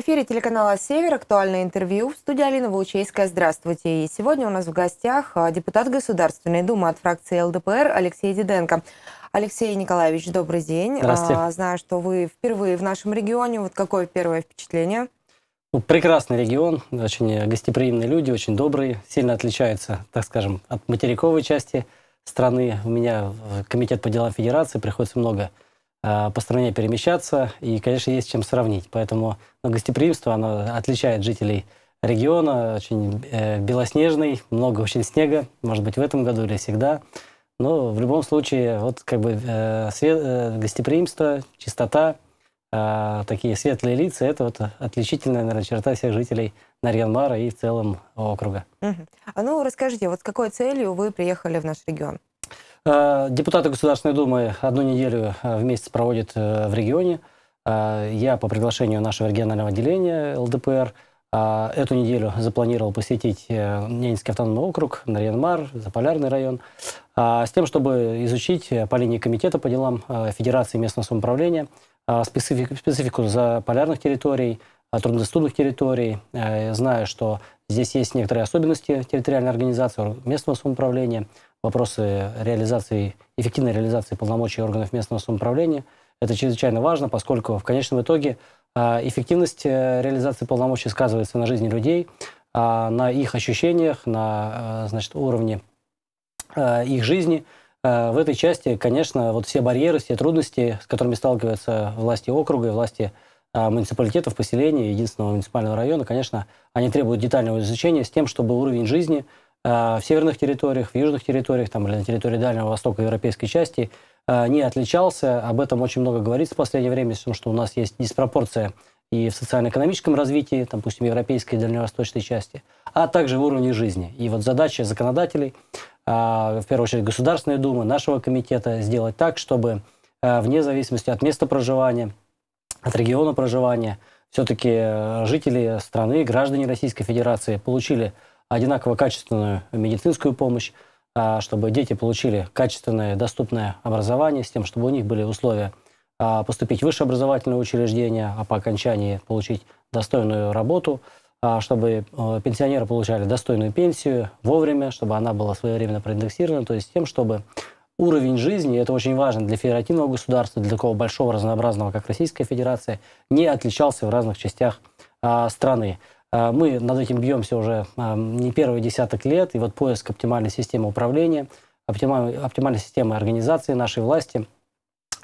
эфире телеканала «Север» актуальное интервью в студии Алина Волчейская. Здравствуйте. И сегодня у нас в гостях а, депутат Государственной Думы от фракции ЛДПР Алексей Диденко. Алексей Николаевич, добрый день. А, Здравствуйте. А, знаю, что вы впервые в нашем регионе. Вот какое первое впечатление? Ну, прекрасный регион, очень гостеприимные люди, очень добрые, сильно отличаются, так скажем, от материковой части страны. У меня э, комитет по делам федерации, приходится много Э, по стране перемещаться, и, конечно, есть чем сравнить. Поэтому ну, гостеприимство, оно отличает жителей региона, очень э, белоснежный, много очень снега, может быть, в этом году или всегда. Но в любом случае, вот как бы э, свет, э, гостеприимство, чистота, э, такие светлые лица, это вот отличительная, наверное, черта всех жителей Нарьянмара и в целом округа. Угу. А ну, расскажите, вот с какой целью вы приехали в наш регион? Э, депутаты Государственной Думы одну неделю э, в месяц проводят э, в регионе. Я по приглашению нашего регионального отделения ЛДПР эту неделю запланировал посетить Ненецкий автономный округ, Нарьянмар, Заполярный район, с тем, чтобы изучить по линии Комитета по делам Федерации местного самоуправления специфику, специфику заполярных территорий, труднодоступных территорий. Знаю, что здесь есть некоторые особенности территориальной организации местного самоуправления – вопросы реализации, эффективной реализации полномочий органов местного самоуправления. Это чрезвычайно важно, поскольку в конечном итоге а, эффективность э, реализации полномочий сказывается на жизни людей, а, на их ощущениях, на э, значит, уровне э, их жизни. В этой части, конечно, вот все барьеры, все трудности, с которыми сталкиваются власти округа и власти а, муниципалитетов, поселений, единственного муниципального района, конечно, они требуют детального изучения с тем, чтобы уровень жизни – а, в северных территориях, в южных территориях, там, или на территории Дальнего Востока европейской части а, не отличался. Об этом очень много говорится в последнее время, с тем, что у нас есть диспропорция и в социально-экономическом развитии, там, допустим, европейской и дальневосточной части, а также в уровне жизни. И вот задача законодателей, а, в первую очередь Государственной Думы, нашего комитета, сделать так, чтобы вне зависимости от места проживания, от региона проживания, все-таки жители страны, граждане Российской Федерации получили одинаково качественную медицинскую помощь, а, чтобы дети получили качественное, доступное образование, с тем, чтобы у них были условия а, поступить в высшее образовательное учреждение, а по окончании получить достойную работу, а, чтобы э, пенсионеры получали достойную пенсию вовремя, чтобы она была своевременно проиндексирована, то есть с тем, чтобы уровень жизни, это очень важно для федеративного государства, для такого большого разнообразного, как Российская Федерация, не отличался в разных частях страны. Э, мы над этим бьемся уже э, не первый десяток лет, и вот поиск оптимальной системы управления, оптимальной, оптимальной системы организации нашей власти,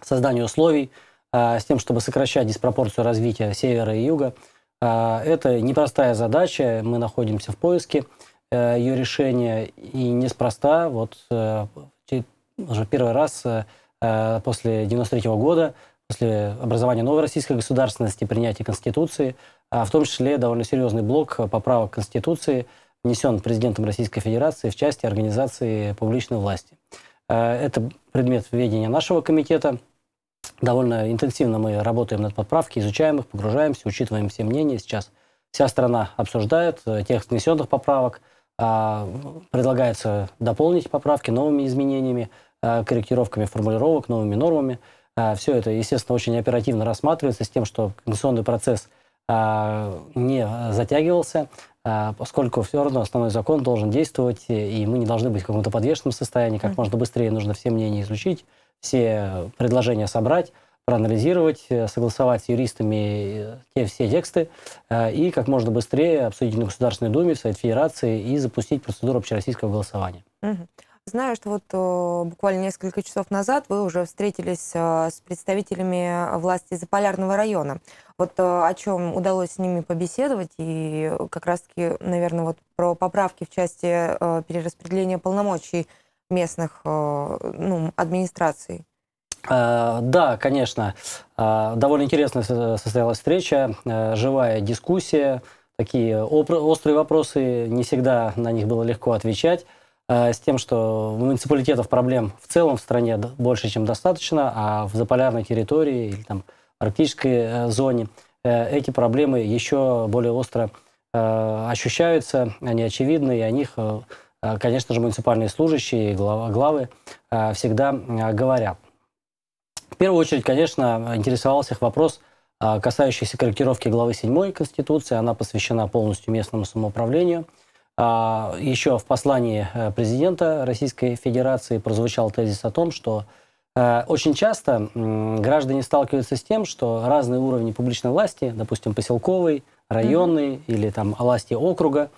создание условий э, с тем, чтобы сокращать диспропорцию развития севера и юга, это непростая задача, мы находимся в поиске ее решения, и неспроста, вот уже первый раз после 93 года, после образования новой российской государственности, принятия Конституции – а в том числе довольно серьезный блок поправок Конституции, внесен президентом Российской Федерации в части организации публичной власти. Э, это предмет ведения нашего комитета. Довольно интенсивно мы работаем над поправки, изучаем их, погружаемся, учитываем все мнения. Сейчас вся страна обсуждает э, текст внесенных поправок, э, предлагается дополнить поправки новыми изменениями, корректировками формулировок, новыми нормами. Все это, естественно, очень оперативно рассматривается с тем, что конституционный процесс – не затягивался, а поскольку все равно основной закон должен действовать, и мы не должны быть в каком-то подвешенном состоянии, как можно быстрее нужно все мнения изучить, все предложения собрать, проанализировать, согласовать с юристами э, те все тексты э, и как можно быстрее обсудить на Государственной Думе, в Совет Федерации и запустить процедуру общероссийского голосования. Угу. Знаю, что вот э, буквально несколько часов назад вы уже встретились э, с представителями э, власти Заполярного района. Вот о чем удалось с ними побеседовать и как раз-таки, наверное, вот про поправки в части перераспределения полномочий местных ну, администраций. Да, конечно. Довольно интересная состоялась встреча, живая дискуссия, такие острые вопросы, не всегда на них было легко отвечать. Э, с тем, что у муниципалитетов проблем в целом в стране больше, чем достаточно, а в заполярной территории или там арктической э, зоне э, эти проблемы еще более остро ощущаются, они очевидны, и о них, конечно же, муниципальные служащие и главы всегда говорят. В первую очередь, конечно, интересовался их вопрос, касающийся корректировки главы 7 Конституции. Она посвящена полностью местному самоуправлению – а, Еще в послании э, президента Российской Федерации прозвучал тезис о том, что э, очень часто граждане сталкиваются с тем, что разные уровни публичной власти, допустим, поселковый, районный mm-hmm. или там власти округа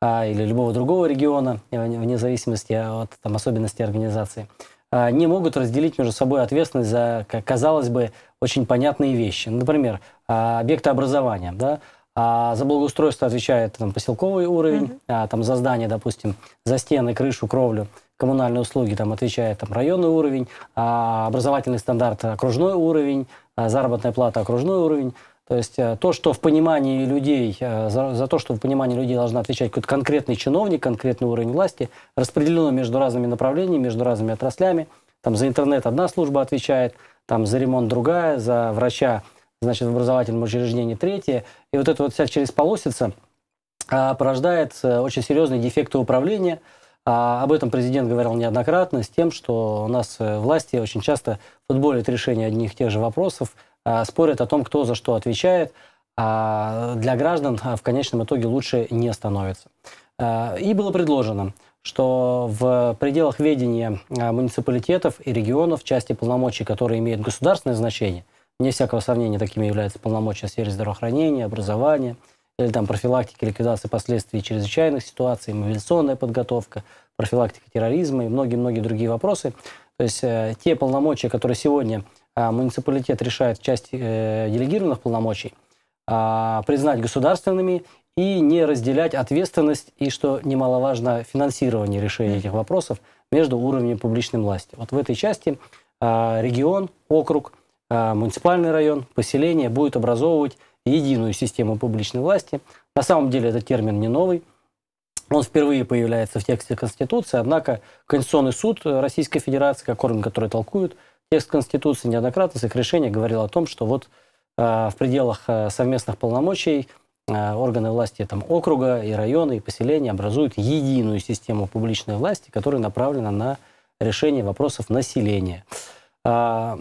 а, или любого другого региона, э, вне зависимости от там, особенностей организации, а, не могут разделить между собой ответственность за, казалось бы, очень понятные вещи. Например, объекты образования. Да? А, за благоустройство отвечает там, поселковый уровень, mm-hmm. там, за здание, допустим, за стены, крышу, кровлю, коммунальные услуги там, отвечает там, районный уровень, а, образовательный стандарт окружной уровень, заработная плата окружной уровень. То есть э, то, что в понимании людей, э, за, за то, что в понимании людей должна отвечать какой-то конкретный чиновник, конкретный уровень власти, распределено между разными направлениями, между разными отраслями. Там за интернет одна служба отвечает, там за ремонт другая, за врача значит, в образовательном учреждении третье. И вот эта вот вся через полосица а, порождает э, очень серьезные дефекты управления. А об этом президент говорил неоднократно, с тем, что у нас э, власти очень часто футболят решение одних и тех же вопросов, а, спорят о том, кто за что отвечает, а для граждан а, в конечном итоге лучше не становится. И было предложено, что в пределах ведения муниципалитетов и регионов части полномочий, которые имеют государственное значение – не всякого сомнения такими являются полномочия в сфере здравоохранения, образования, или там профилактики, ликвидации последствий чрезвычайных ситуаций, мобилизационная подготовка, профилактика терроризма и многие-многие другие вопросы. То есть э, те полномочия, которые сегодня э, муниципалитет решает в части э, делегированных полномочий, э, признать государственными и не разделять ответственность и, что немаловажно, финансирование решения этих вопросов между уровнями публичной власти. Вот в этой части э, регион, округ – а, муниципальный район, поселение будет образовывать единую систему публичной власти. На самом деле этот термин не новый. Он впервые появляется в тексте Конституции, однако Конституционный суд Российской Федерации, как орган, который толкует текст Конституции, неоднократно с их решения говорил о том, что вот а, в пределах а, совместных полномочий органы власти там, округа и района и поселения образуют единую систему публичной власти, которая направлена на решение вопросов населения. А,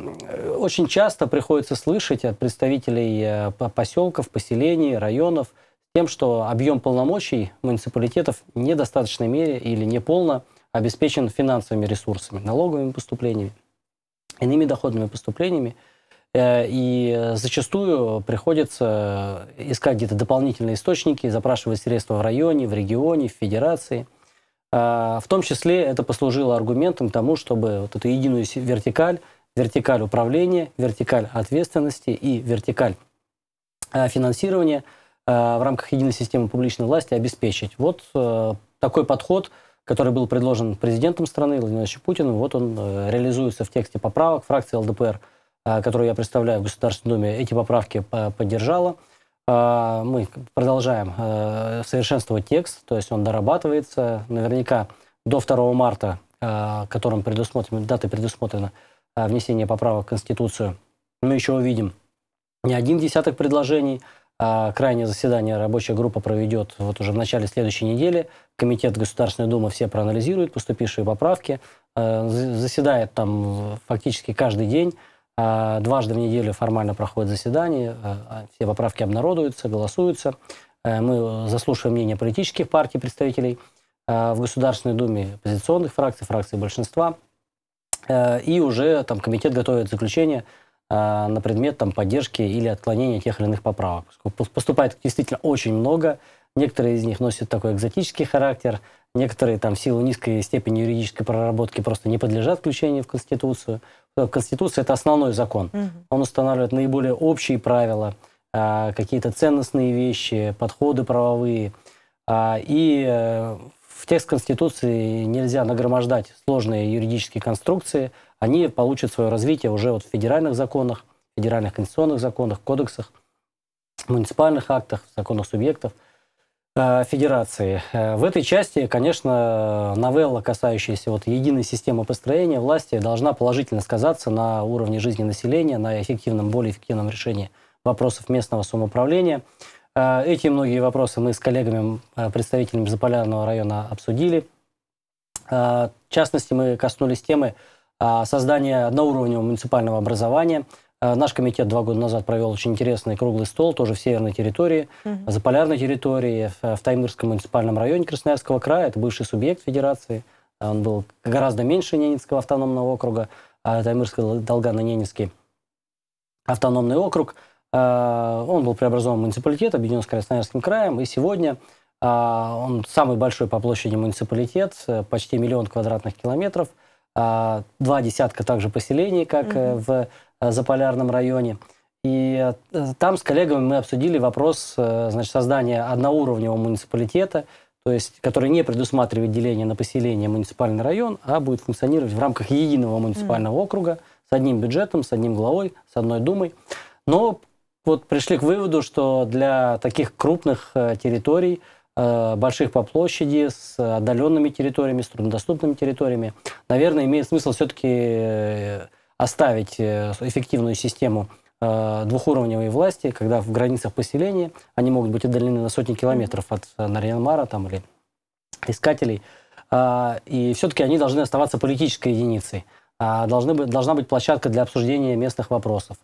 очень часто приходится слышать от представителей э, поселков, поселений, районов тем, что объем полномочий муниципалитетов в недостаточной мере или неполно обеспечен финансовыми ресурсами, налоговыми поступлениями, иными доходными поступлениями. Э, и зачастую приходится искать где-то дополнительные источники, запрашивать средства в районе, в регионе, в федерации а, – в том числе это послужило аргументом тому, чтобы вот эту единую вертикаль вертикаль управления, вертикаль ответственности и вертикаль э, финансирования э, в рамках единой системы публичной власти обеспечить. Вот э, такой подход, который был предложен президентом страны Владимиром Путиным, вот он реализуется в тексте поправок. фракции ЛДПР, которую я представляю в Государственной Думе, эти поправки поддержала. Мы продолжаем совершенствовать текст, то есть он дорабатывается. Наверняка до 2 марта, которым предусмотрена, дата предусмотрена, Э, внесения поправок в Конституцию. Мы еще увидим не один десяток предложений. Э, крайнее заседание рабочая группа проведет вот уже в начале следующей недели. Комитет Государственной Думы все проанализирует поступившие поправки. Э, заседает там фактически каждый день. Дважды в неделю формально проходит заседание. А все поправки обнародуются, голосуются. Мы заслушиваем мнение политических партий, представителей в Государственной Думе, оппозиционных фракций, фракций большинства – Э, и уже там комитет готовит заключение э, на предмет там, поддержки или отклонения тех или иных поправок. Поступает действительно очень много. Некоторые из них носят такой экзотический характер, некоторые там в силу низкой степени юридической проработки просто не подлежат включению в Конституцию. Э, Конституция – это основной закон. Угу. Он устанавливает наиболее общие правила, какие-то ценностные вещи, подходы правовые. И в текст Конституции нельзя нагромождать сложные юридические конструкции. Они получат свое развитие уже вот в федеральных законах, федеральных конституционных законах, кодексах, муниципальных актах, законах субъектов э, федерации. Э, в этой части, конечно, новелла, касающаяся вот единой системы построения власти, должна положительно сказаться на уровне жизни населения, на эффективном, более эффективном решении вопросов местного самоуправления – Э, эти многие вопросы мы с коллегами, э, представителями Заполярного района обсудили. Э, в частности, мы коснулись темы создания одноуровневого муниципального образования. Наш комитет два года назад провел очень интересный круглый стол, тоже в северной территории, угу. заполярной территории, в Таймырском муниципальном районе Красноярского края. Это бывший субъект федерации. Он был гораздо меньше Ненецкого автономного округа, а Таймырский Долгано-Ненецкий автономный округ – Э, он был преобразован в муниципалитет, объединен с Красноярским краем, и сегодня э, он самый большой по площади муниципалитет, э, почти миллион квадратных километров, два десятка также поселений, как угу. в Заполярном районе. И там с коллегами мы обсудили вопрос значит, создания одноуровневого муниципалитета, то есть, который не предусматривает деление на поселение муниципальный район, а будет функционировать в рамках единого муниципального mm. округа с одним бюджетом, с одним главой, с одной думой. Но вот пришли к выводу, что для таких крупных э, территорий, э, больших по площади, с отдаленными территориями, с труднодоступными территориями, наверное, имеет смысл все-таки э, оставить эффективную систему двухуровневой власти, когда в границах поселения они могут быть отдалены на сотни километров от Нарьянмара там, или искателей, а, и все-таки они должны оставаться политической единицей. А, должны быть, должна быть площадка для обсуждения местных вопросов.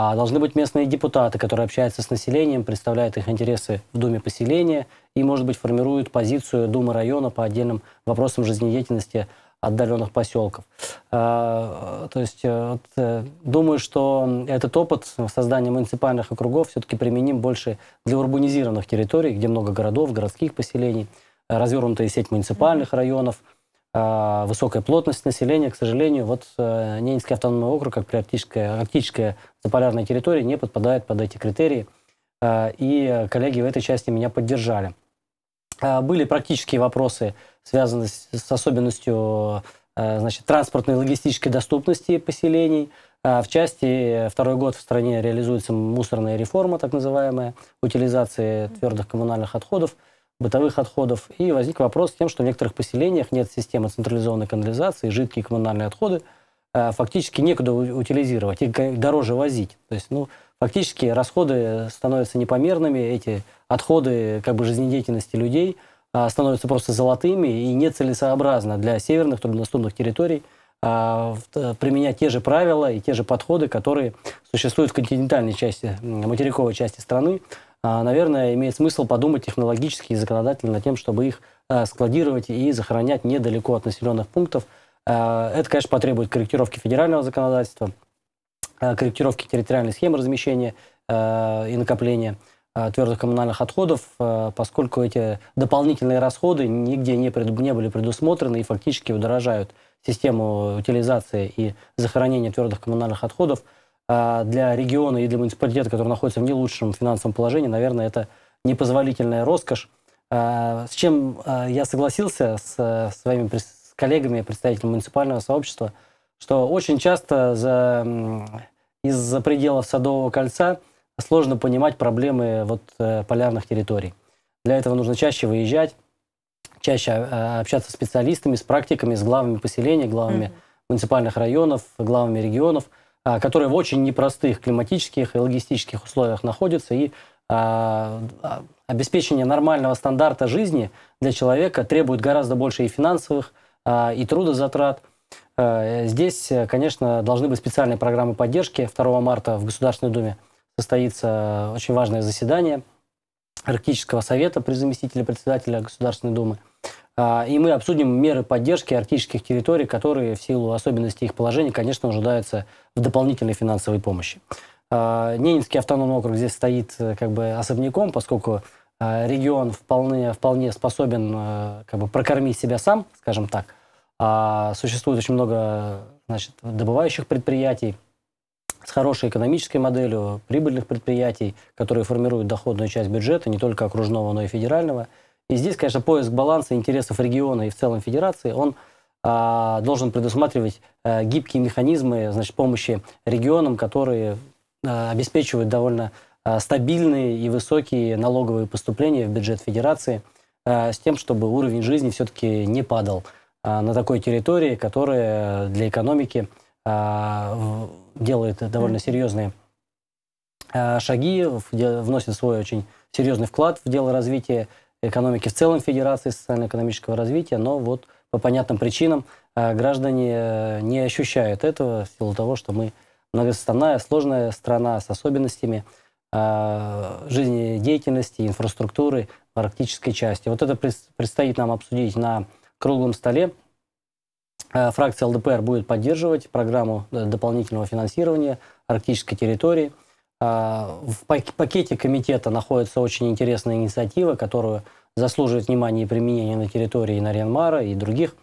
А должны быть местные депутаты, которые общаются с населением, представляют их интересы в Думе поселения и, может быть, формируют позицию Думы района по отдельным вопросам жизнедеятельности отдаленных поселков. А, то есть э, э, думаю, что этот опыт создания муниципальных округов все-таки применим больше для урбанизированных территорий, где много городов, городских поселений, развернутая сеть муниципальных районов – Э, высокая плотность населения, к сожалению, вот э, Ненецкий автономный округ, как приарктическая, арктическая заполярная территория, не подпадает под эти критерии. Э, и коллеги в этой части меня поддержали. Были практические вопросы, связанные с особенностью значит, транспортной и логистической доступности поселений. В части второй год в стране реализуется мусорная реформа, так называемая, утилизация твердых коммунальных отходов – бытовых отходов. И возник вопрос с тем, что в некоторых поселениях нет системы централизованной канализации, жидкие коммунальные отходы э, фактически некуда утилизировать, их дороже возить. То есть, ну, фактически расходы становятся непомерными, эти отходы как бы жизнедеятельности людей э, становятся просто золотыми и нецелесообразно для северных труднодоступных территорий э, применять те же правила и те же подходы, которые существуют в континентальной части, материковой части страны, а, наверное, имеет смысл подумать технологически и законодательно над тем, чтобы их э, складировать и захоронять недалеко от населенных пунктов. Э, это, конечно, потребует корректировки федерального законодательства, э, корректировки территориальной схемы размещения и накопления твердых коммунальных отходов, поскольку эти дополнительные расходы нигде не, пред, не были предусмотрены и фактически удорожают систему утилизации и захоронения твердых коммунальных отходов – а, для региона и для муниципалитета, который находится в не лучшем финансовом положении, наверное, это непозволительная роскошь. А, с чем а, я согласился с своими коллегами, представителями муниципального сообщества, что очень часто за, из-за пределов Садового кольца сложно понимать проблемы вот, э, полярных территорий. Для этого нужно чаще выезжать, чаще общаться с специалистами, с практиками, с главами поселений, главами mm-hmm. муниципальных районов, главами регионов – а, которые в очень непростых климатических и логистических условиях находятся, и а, а, обеспечение нормального стандарта жизни для человека требует гораздо больше и финансовых, и трудозатрат. Здесь, конечно, должны быть специальные программы поддержки. 2 марта в Государственной Думе состоится очень важное заседание – Арктического совета при заместителе председателя Государственной Думы. А, и мы обсудим меры поддержки арктических территорий, которые в силу особенностей их положения, конечно, нуждаются в дополнительной финансовой помощи. А, Ненецкий автономный округ здесь стоит э, как бы особняком, поскольку а, регион вполне, вполне способен э, как бы прокормить себя сам, скажем так. Существует очень много значит, добывающих предприятий, с хорошей экономической моделью прибыльных предприятий, которые формируют доходную часть бюджета, не только окружного, но и федерального. И здесь, конечно, поиск баланса интересов региона и в целом федерации, он а, должен предусматривать а, гибкие механизмы значит, помощи регионам, которые а, обеспечивают довольно а, стабильные и высокие налоговые поступления в бюджет федерации а, с тем, чтобы уровень жизни все-таки не падал а, на такой территории, которая для экономики – а, делает довольно серьезные а, шаги, вносит свой очень серьезный вклад в дело развития экономики в целом Федерации социально-экономического развития, но вот по понятным причинам а, граждане э, не ощущают этого в силу того, что мы многостранная, сложная страна с особенностями жизнедеятельности, инфраструктуры в арктической части. Вот это предстоит нам обсудить на круглом столе Э, фракция ЛДПР будет поддерживать программу э, дополнительного финансирования арктической территории. Э, в пакете комитета находится очень интересная инициатива, которую заслуживает внимания и применения на территории Наренмара и других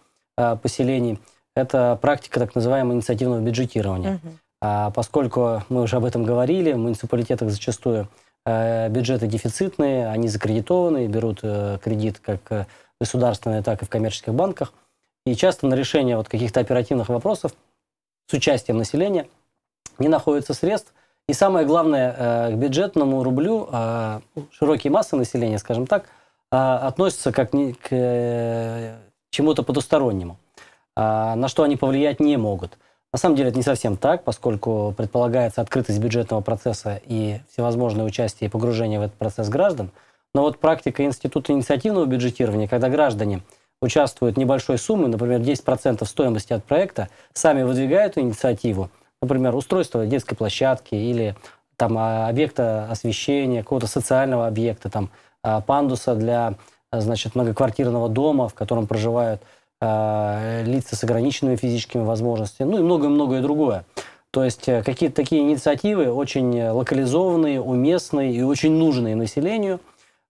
поселений. Это практика так называемого инициативного бюджетирования. Угу. Поскольку мы уже об этом говорили, в муниципалитетах зачастую бюджеты дефицитные, они закредитованы, берут кредит как в государственных, так и в коммерческих банках – и часто на решение вот каких-то оперативных вопросов с участием населения не находится средств. И самое главное, э, к бюджетному рублю э, широкие массы населения, скажем так, э, относятся как к чему-то потустороннему, на что они повлиять не могут. На самом деле это не совсем так, поскольку предполагается открытость бюджетного процесса и всевозможное участие и погружение в этот процесс граждан. Но вот практика Института инициативного бюджетирования, когда граждане – участвуют небольшой суммы, например, 10% стоимости от проекта, сами выдвигают инициативу, например, устройство детской площадки или там а, объекта освещения, какого-то социального объекта, там а, пандуса для значит, многоквартирного дома, в котором проживают э, лица с ограниченными физическими возможностями, ну и многое-многое другое. То есть э, какие-то такие инициативы очень локализованные, уместные и очень нужные населению –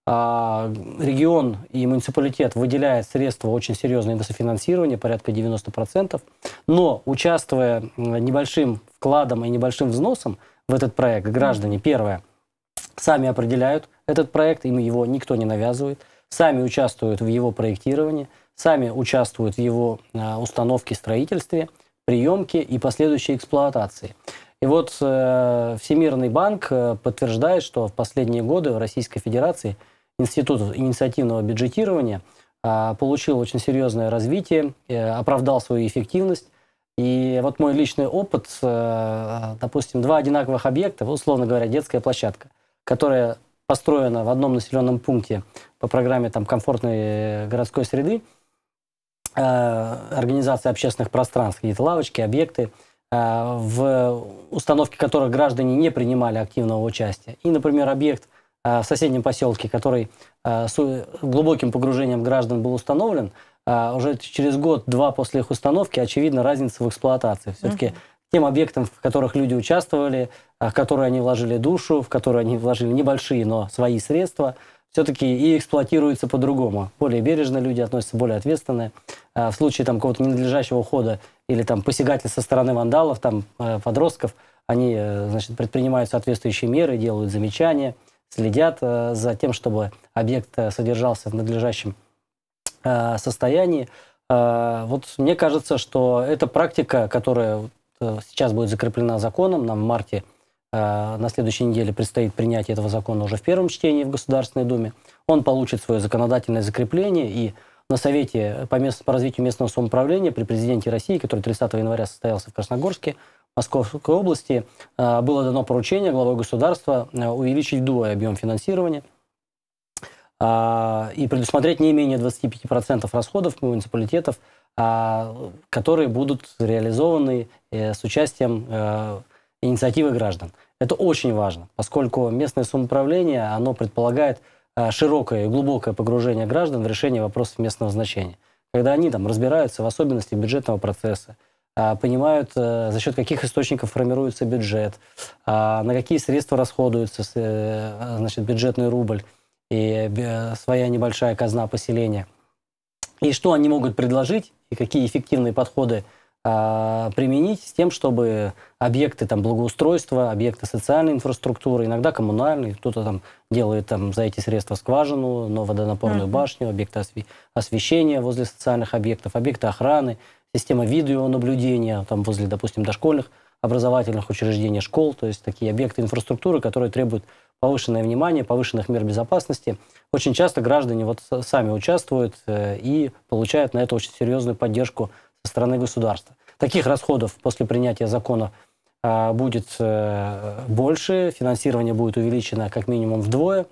а, регион и муниципалитет выделяет средства очень серьезные на софинансирование, порядка 90%, но участвуя небольшим вкладом и небольшим взносом в этот проект, граждане, первое, сами определяют этот проект, им его никто не навязывает, сами участвуют в его проектировании, сами участвуют в его а, установке, строительстве, приемке и последующей эксплуатации. И вот э, Всемирный банк э, подтверждает, что в последние годы в Российской Федерации – Институт инициативного бюджетирования а, получил очень серьезное развитие, э, оправдал свою эффективность. И вот мой личный опыт, э, допустим, два одинаковых объекта, условно говоря, детская площадка, которая построена в одном населенном пункте по программе там, комфортной э, городской среды, организации общественных пространств, какие-то лавочки, объекты, в установке которых граждане не принимали активного участия. И, например, объект – Э, в соседнем поселке, который э, с глубоким погружением граждан был установлен, э, уже через год-два после их установки очевидна разница в эксплуатации. Все-таки тем объектам, в которых люди участвовали, в которые они вложили душу, в которые они вложили небольшие, но свои средства, все-таки и эксплуатируется по-другому. Более бережно люди относятся, более ответственные. В случае там какого-то ненадлежащего хода или там посягательства со стороны вандалов, там подростков, они, значит, предпринимают соответствующие меры, делают замечания – следят э, за тем, чтобы объект э, содержался в надлежащем э, состоянии. Вот мне кажется, что эта практика, которая сейчас будет закреплена законом, нам в марте на следующей неделе предстоит принятие этого закона уже в первом чтении в Государственной Думе, он получит свое законодательное закрепление и на Совете по, мест, по развитию местного самоуправления при президенте России, который 30 января состоялся в Красногорске, Московской области, э, было дано поручение главой государства э, увеличить вдвое объем финансирования а, и предусмотреть не менее 25% расходов муниципалитетов, а, которые будут реализованы э, с участием инициативы граждан. Это очень важно, поскольку местное самоуправление, оно предполагает Э, широкое и глубокое погружение граждан в решение вопросов местного значения. Когда они там разбираются в особенностях бюджетного процесса, э, понимают, э, за счет каких источников формируется бюджет, на какие средства расходуется значит, бюджетный рубль и своя небольшая казна поселения. И что они могут предложить, и какие эффективные подходы – а, применить с тем, чтобы объекты там, благоустройства, объекты социальной инфраструктуры, иногда коммунальные, кто-то там делает там, за эти средства скважину, но водонапорную mm-hmm. башню, объекты осве- освещения возле социальных объектов, объекты охраны, система видеонаблюдения там, возле, допустим, дошкольных образовательных учреждений, школ, то есть такие объекты инфраструктуры, которые требуют повышенное внимание, повышенных мер безопасности. Очень часто граждане вот сами участвуют э, и получают на это очень серьезную поддержку стороны государства. Таких расходов после принятия закона а, будет э, больше, финансирование будет увеличено как минимум вдвое,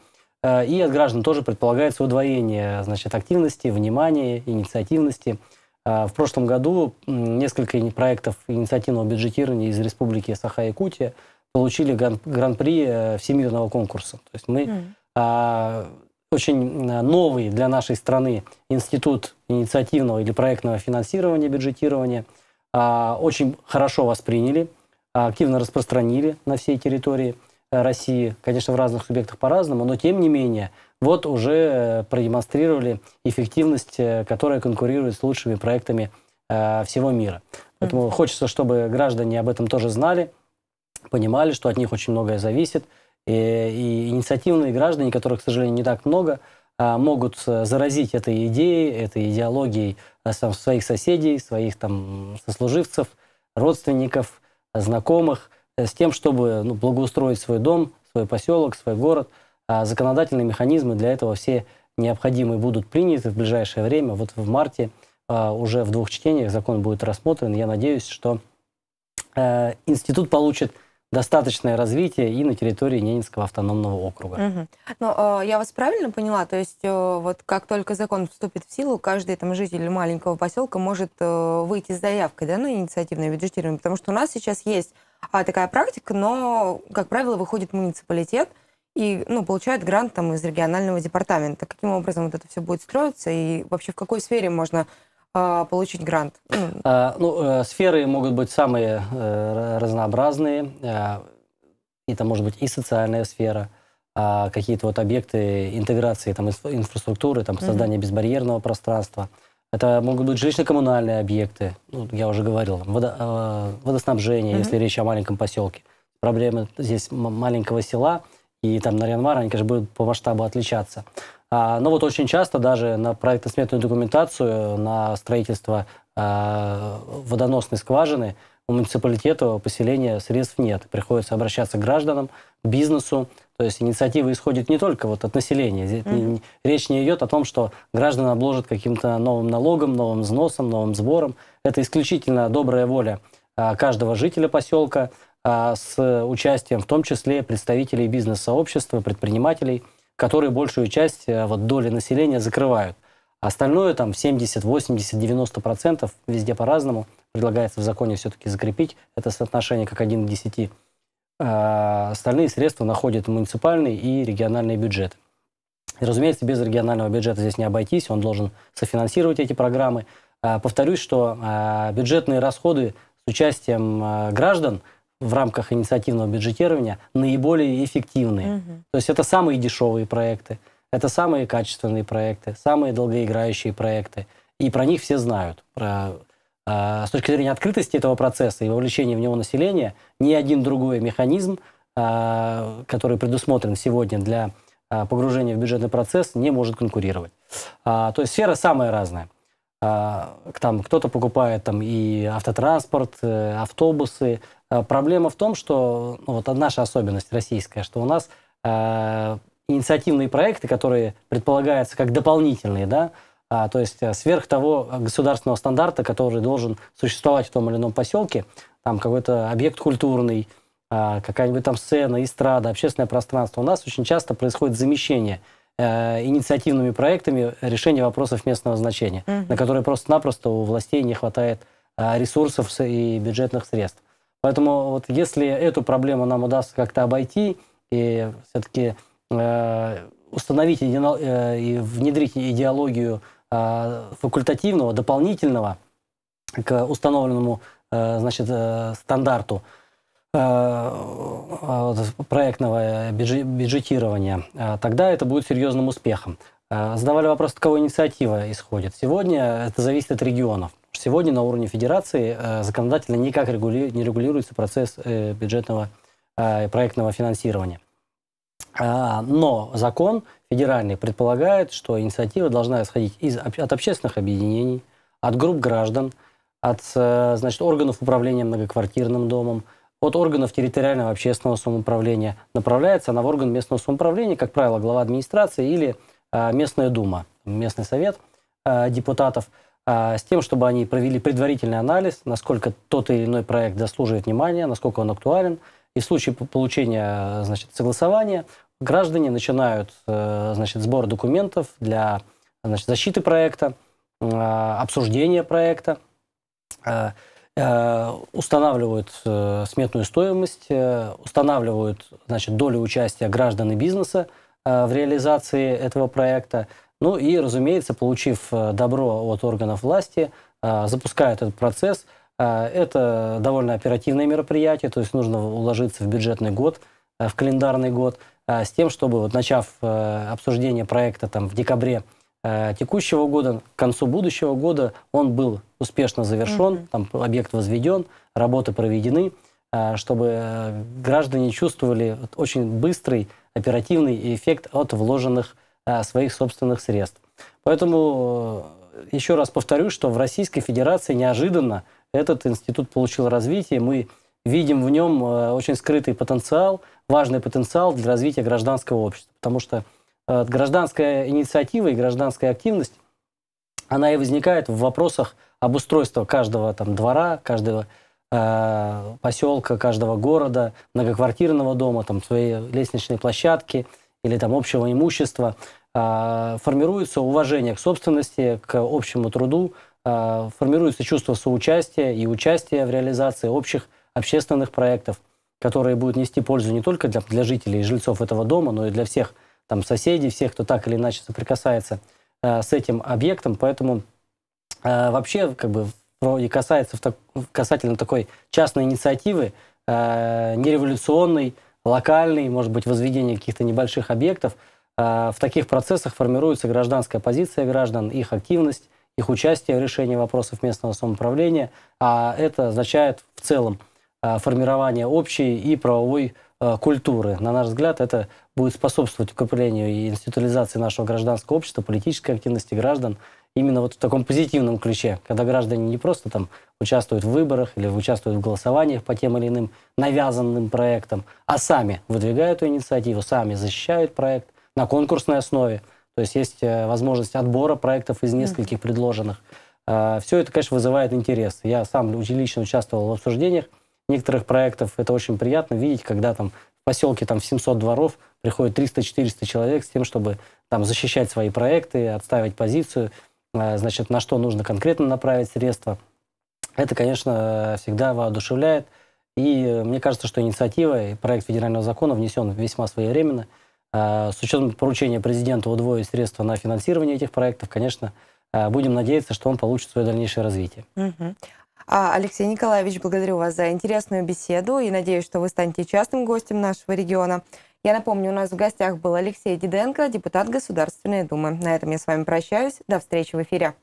э, и от граждан тоже предполагается удвоение значит, активности, внимания, инициативности. Э, в прошлом году несколько проектов инициативного бюджетирования из республики Саха-Якутия получили гран-при всемирного конкурса. То есть мы mm очень э, новый для нашей страны институт инициативного или проектного финансирования, бюджетирования, а, очень хорошо восприняли, а, активно распространили на всей территории э, России, конечно, в разных субъектах по-разному, но тем не менее, вот уже э, продемонстрировали эффективность, которая конкурирует с лучшими проектами всего мира. Поэтому хочется, чтобы граждане об этом тоже знали, понимали, что от них очень многое зависит, и, э, и инициативные граждане, которых, к сожалению, не так много, а, могут э, заразить этой идеей, этой идеологией там, э, своих соседей, своих там сослуживцев, родственников, знакомых, с тем, чтобы ну, благоустроить свой дом, свой поселок, свой город. А законодательные механизмы для этого все необходимые будут приняты в ближайшее время. Вот в марте а, уже в двух чтениях закон будет рассмотрен. Я надеюсь, что институт получит достаточное развитие и на территории Ненецкого автономного округа. Угу. Но э, я вас правильно поняла? То есть э, вот как только закон вступит в силу, каждый там житель маленького поселка может э, выйти с заявкой да, на инициативное бюджетирование, потому что у нас сейчас есть а, такая практика, но, как правило, выходит муниципалитет, и ну, получают грант там, из регионального департамента. Каким образом вот это все будет строиться и вообще в какой сфере можно а, получить грант? Ну, а, ну э, сферы могут быть самые э, разнообразные. Это может быть и социальная сфера, а какие-то вот объекты интеграции там, инфраструктуры, там, создание безбарьерного пространства. Это могут быть жилищно-коммунальные объекты, ну, я уже говорил, водо, э, водоснабжение, mm-hmm. если речь о маленьком поселке. Проблемы здесь маленького села и там Нарьянвара, они, конечно, будут по масштабу отличаться. А, но ну вот очень часто даже на проектно-сметную документацию, э, на строительство а, водоносной скважины у муниципалитета, у поселения средств нет. Приходится обращаться к гражданам, бизнесу. То есть инициатива исходит не только вот от населения. Mm-hmm. Речь не идет о том, что граждан обложат каким-то новым налогом, новым взносом, новым сбором. Это исключительно добрая воля а, каждого жителя поселка а, с участием в том числе представителей бизнес-сообщества, предпринимателей – которые большую часть э, вот, доли населения закрывают. А остальное там 70, 80, 90 процентов, везде по-разному, предлагается в законе все-таки закрепить это соотношение как 1 к 10. А остальные средства находят муниципальный и региональный бюджет. И, разумеется, без регионального бюджета здесь не обойтись, он должен софинансировать эти программы. А, повторюсь, что а, бюджетные расходы с участием а, граждан – в рамках инициативного бюджетирования наиболее эффективные. Угу. То есть это самые дешевые проекты, это самые качественные проекты, самые долгоиграющие проекты. И про них все знают. Про, э, с точки зрения открытости этого процесса и вовлечения в него населения, ни один другой механизм, э, который предусмотрен сегодня для э, погружения в бюджетный процесс, не может конкурировать. Э, то есть сфера самая разная там кто-то покупает там и автотранспорт, э, автобусы, Э, проблема в том, что ну, вот наша особенность российская, что у нас э, инициативные проекты, которые предполагаются как дополнительные, да, а, то есть э, сверх того государственного стандарта, который должен существовать в том или ином поселке, там какой-то объект культурный, а, какая-нибудь там сцена, эстрада, общественное пространство. У нас очень часто происходит замещение э, инициативными проектами решения вопросов местного значения, mm-hmm. на которые просто-напросто у властей не хватает ресурсов и бюджетных средств. Поэтому вот если эту проблему нам удастся как-то обойти и все-таки э, установить э, и э, внедрить идеологию э, факультативного, дополнительного к установленному э, значит, э, стандарту э, проектного бюджи бюджетирования, э, тогда это будет серьезным успехом. Э, задавали вопрос, от кого инициатива исходит. Сегодня это зависит от регионов. Сегодня на уровне федерации э, законодательно никак регули... не регулируется процесс э, бюджетного э, проектного финансирования. А, но закон федеральный предполагает, что инициатива должна исходить из, от общественных объединений, от групп граждан, от э, значит, органов управления многоквартирным домом, от органов территориального общественного самоуправления. Направляется она в орган местного самоуправления, как правило, глава администрации или э, местная дума, местный совет э, депутатов – а, с тем, чтобы они провели предварительный анализ, насколько тот или иной проект заслуживает внимания, насколько он актуален. И в случае получения значит, согласования граждане начинают э, значит, сбор документов для значит, защиты проекта, а, обсуждения проекта, э, э, устанавливают сметную стоимость, устанавливают значит, долю участия граждан и бизнеса в реализации этого проекта – ну и, разумеется, получив э, добро от органов власти, э, запускают этот процесс. Э, это довольно оперативное мероприятие, то есть нужно уложиться в бюджетный год, в календарный год, с тем, чтобы, вот, начав обсуждение проекта там, в декабре текущего года, к концу будущего года он был успешно завершен, mm-hmm. там объект возведен, работы проведены, чтобы граждане чувствовали очень быстрый, оперативный эффект от вложенных Э, своих собственных средств. Поэтому э, еще раз повторю, что в Российской Федерации неожиданно этот институт получил развитие. Мы видим в нем э, очень скрытый потенциал, важный потенциал для развития гражданского общества. Потому что гражданская инициатива и гражданская активность, она и возникает в вопросах обустройства каждого там, двора, каждого поселка, каждого города, многоквартирного дома, там, своей лестничной площадки – или там общего имущества, а, формируется уважение к собственности, к общему труду, а, формируется чувство соучастия и участия в реализации общих общественных проектов, которые будут нести пользу не только для, для жителей и жильцов этого дома, но и для всех там, соседей, всех, кто так или иначе соприкасается а, с этим объектом. Поэтому вообще, как бы, и касается в касательно такой частной инициативы, нереволюционной, локальный, может быть, возведение каких-то небольших объектов. А, в таких процессах формируется гражданская позиция граждан, их активность, их участие в решении вопросов местного самоуправления, а это означает в целом а, формирование общей и правовой а, культуры. На наш взгляд, это будет способствовать укреплению и институализации нашего гражданского общества, политической активности граждан – именно вот в таком позитивном ключе, когда граждане не просто там участвуют в выборах или участвуют в голосованиях по тем или иным навязанным проектам, а сами выдвигают эту инициативу, сами защищают проект на конкурсной основе. То есть есть э, возможность отбора проектов из нескольких предложенных. А, Все это, конечно, вызывает интерес. Я сам лично участвовал в обсуждениях некоторых проектов. Это очень приятно видеть, когда там в поселке там, в 700 дворов приходит 300-400 человек с тем, чтобы там, защищать свои проекты, отстаивать позицию. Э, значит, на что нужно конкретно направить средства. Это, конечно, всегда воодушевляет. И э, мне кажется, что инициатива и проект федерального закона внесен весьма своевременно. Э, с учетом поручения президента удвоить средства на финансирование этих проектов, конечно, будем надеяться, что он получит свое дальнейшее развитие. А, Алексей Николаевич, благодарю вас за интересную беседу и надеюсь, что вы станете частым гостем нашего региона. Я напомню, у нас в гостях был Алексей Диденко, депутат Государственной Думы. На этом я с вами прощаюсь. До встречи в эфире.